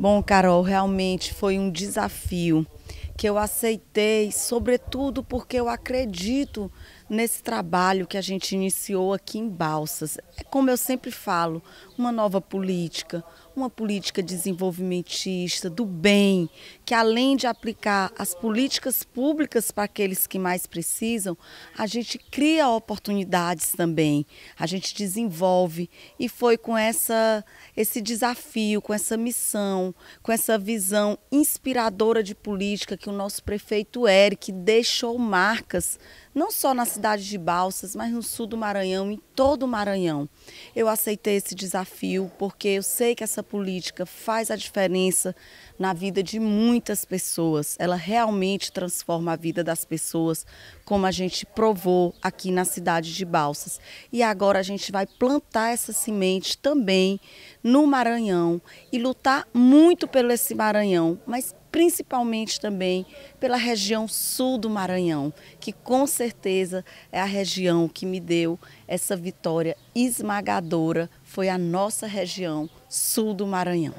Bom, Carol, realmente foi um desafio que eu aceitei, sobretudo porque eu acredito nesse trabalho que a gente iniciou aqui em Balsas. É como eu sempre falo, uma nova política, uma política desenvolvimentista, do bem, que além de aplicar as políticas públicas para aqueles que mais precisam, a gente cria oportunidades também, a gente desenvolve. E foi com essa, esse desafio, com essa missão, com essa visão inspiradora de política que o nosso prefeito Eric deixou marcas não só na cidade de Balsas, mas no sul do Maranhão, em todo o Maranhão. Eu aceitei esse desafio porque eu sei que essa política faz a diferença na vida de muitas pessoas. Ela realmente transforma a vida das pessoas, como a gente provou aqui na cidade de Balsas. E agora a gente vai plantar essa semente também no Maranhão e lutar muito pelo esse Maranhão, mas principalmente também pela região sul do Maranhão, que com certeza é a região que me deu essa vitória esmagadora, foi a nossa região sul do Maranhão.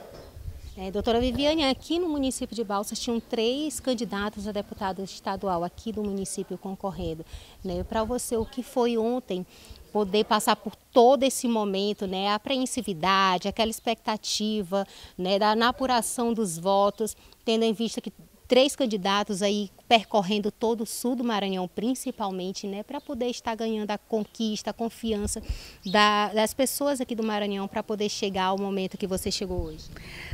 É, doutora Viviane, aqui no município de Balsas tinham três candidatos a deputado estadual aqui do município concorrendo. Né? Para você, o que foi ontem poder passar por todo esse momento, né, a apreensividade, aquela expectativa, né, da na apuração dos votos, tendo em vista que três candidatos aí percorrendo todo o sul do Maranhão, principalmente, né, para poder estar ganhando a conquista, a confiança da, das pessoas aqui do Maranhão para poder chegar ao momento que você chegou hoje.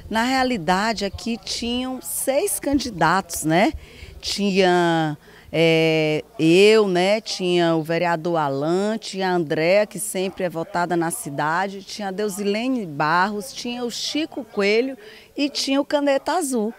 Na realidade, aqui tinham seis candidatos, né? Tinha é, eu, né, tinha o vereador Alan, tinha a Andréa, que sempre é votada na cidade, tinha a Deusilene Barros, tinha o Chico Coelho e tinha o Caneta Azul.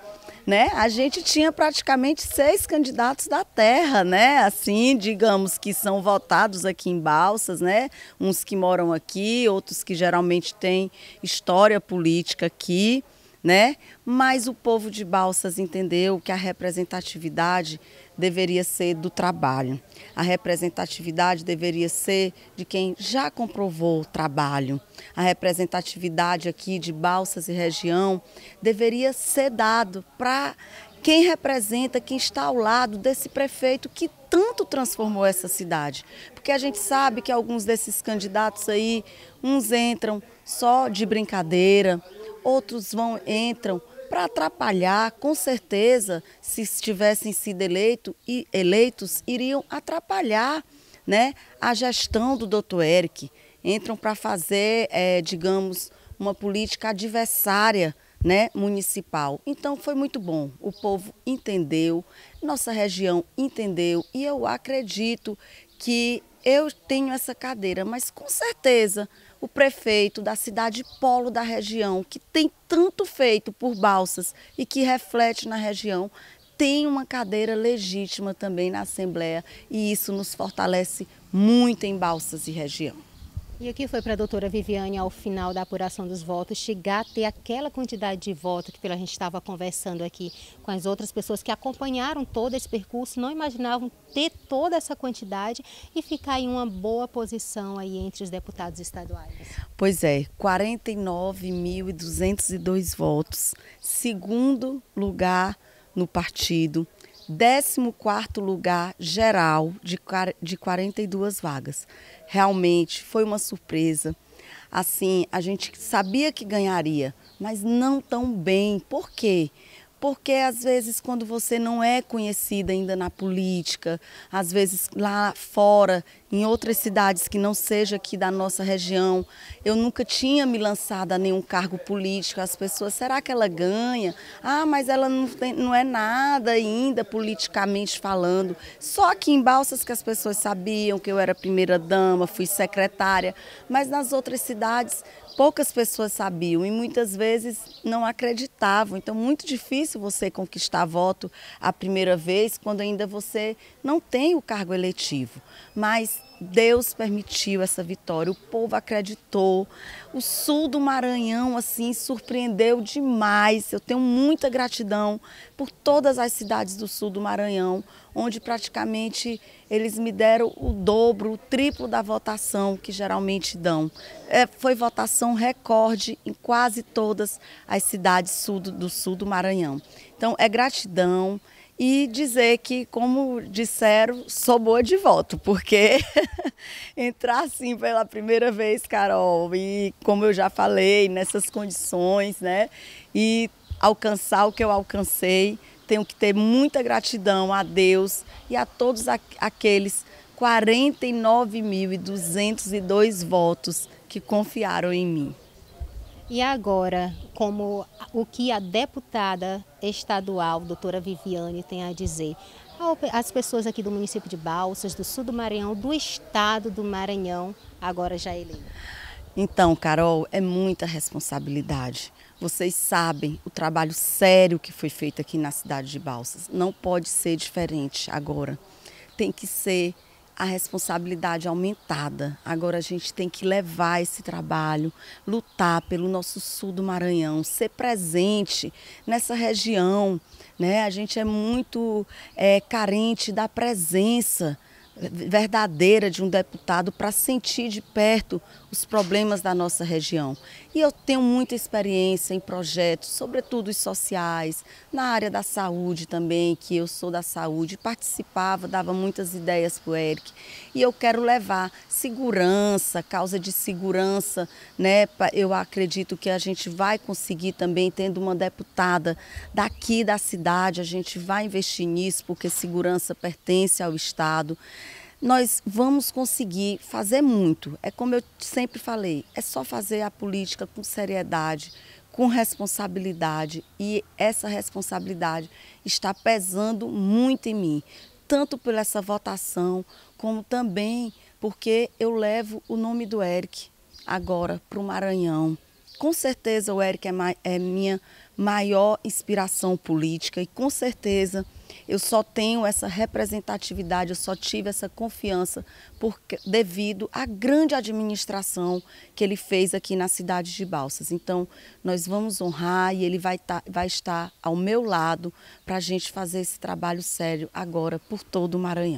Né? A gente tinha praticamente seis candidatos da terra, né? Assim, digamos que são votados aqui em Balsas, né? Uns que moram aqui, outros que geralmente têm história política aqui né? Mas o povo de Balsas entendeu que a representatividade deveria ser do trabalho. A representatividade deveria ser de quem já comprovou o trabalho. A representatividade aqui de Balsas e região deveria ser dado para quem representa, quem está ao lado desse prefeito que tanto transformou essa cidade. Porque a gente sabe que alguns desses candidatos aí, uns entram só de brincadeira, outros vão, entram para atrapalhar, com certeza, se tivessem sido eleito, eleitos, iriam atrapalhar né, a gestão do doutor Eric. Entram para fazer, é, digamos, uma política adversária né, municipal. Então foi muito bom. O povo entendeu, nossa região entendeu e eu acredito que eu tenho essa cadeira, mas com certeza o prefeito da cidade polo da região, que tem tanto feito por Balsas e que reflete na região, tem uma cadeira legítima também na Assembleia e isso nos fortalece muito em Balsas e região. E o que foi para a doutora Viviane, ao final da apuração dos votos, chegar a ter aquela quantidade de votos que pela gente estava conversando aqui com as outras pessoas que acompanharam todo esse percurso, não imaginavam ter toda essa quantidade e ficar em uma boa posição aí entre os deputados estaduais? Pois é, 49.202 votos, segundo lugar no partido, 14 lugar geral de, de 42 vagas. Realmente foi uma surpresa. Assim, a gente sabia que ganharia, mas não tão bem. Por quê? porque às vezes quando você não é conhecida ainda na política, às vezes lá fora em outras cidades que não seja aqui da nossa região. Eu nunca tinha me lançado a nenhum cargo político. As pessoas, será que ela ganha? Ah, mas ela não, tem, não é nada ainda politicamente falando. Só aqui em Balsas que as pessoas sabiam que eu era primeira-dama, fui secretária, mas nas outras cidades poucas pessoas sabiam e muitas vezes não acreditavam. Então, muito difícil você conquistar voto a primeira vez quando ainda você não tem o cargo eletivo. Mas Deus permitiu essa vitória, o povo acreditou. O sul do Maranhão, assim, surpreendeu demais. Eu tenho muita gratidão por todas as cidades do sul do Maranhão, onde praticamente eles me deram o dobro, o triplo da votação que geralmente dão. É, foi votação recorde em quase todas as cidades sul do, do sul do Maranhão. Então, é gratidão e dizer que, como disseram, sou boa de voto, porque entrar assim pela primeira vez, Carol, e como eu já falei, nessas condições, né? E alcançar o que eu alcancei, tenho que ter muita gratidão a Deus e a todos aqueles 49.202 votos que confiaram em mim. E agora, como o que a deputada estadual, doutora Viviane, tem a dizer as pessoas aqui do município de Balsas, do sul do Maranhão, do estado do Maranhão, agora já é ele? Então, Carol, é muita responsabilidade. Vocês sabem o trabalho sério que foi feito aqui na cidade de Balsas. Não pode ser diferente agora. Tem que ser a responsabilidade aumentada. Agora a gente tem que levar esse trabalho, lutar pelo nosso sul do Maranhão, ser presente nessa região. Né? A gente é muito é, carente da presença verdadeira de um deputado para sentir de perto os problemas da nossa região. E eu tenho muita experiência em projetos, sobretudo os sociais, na área da saúde também, que eu sou da saúde, participava, dava muitas ideias para o Eric. E eu quero levar segurança, causa de segurança, né? Eu acredito que a gente vai conseguir também, tendo uma deputada daqui da cidade, a gente vai investir nisso, porque segurança pertence ao Estado nós vamos conseguir fazer muito. É como eu sempre falei, é só fazer a política com seriedade, com responsabilidade e essa responsabilidade está pesando muito em mim, tanto por essa votação, como também porque eu levo o nome do Eric agora para o Maranhão. Com certeza o Eric é, ma é minha maior inspiração política e com certeza eu só tenho essa representatividade, eu só tive essa confiança devido à grande administração que ele fez aqui na cidade de Balsas. Então, nós vamos honrar e ele vai, tá, vai estar ao meu lado para a gente fazer esse trabalho sério agora por todo o Maranhão.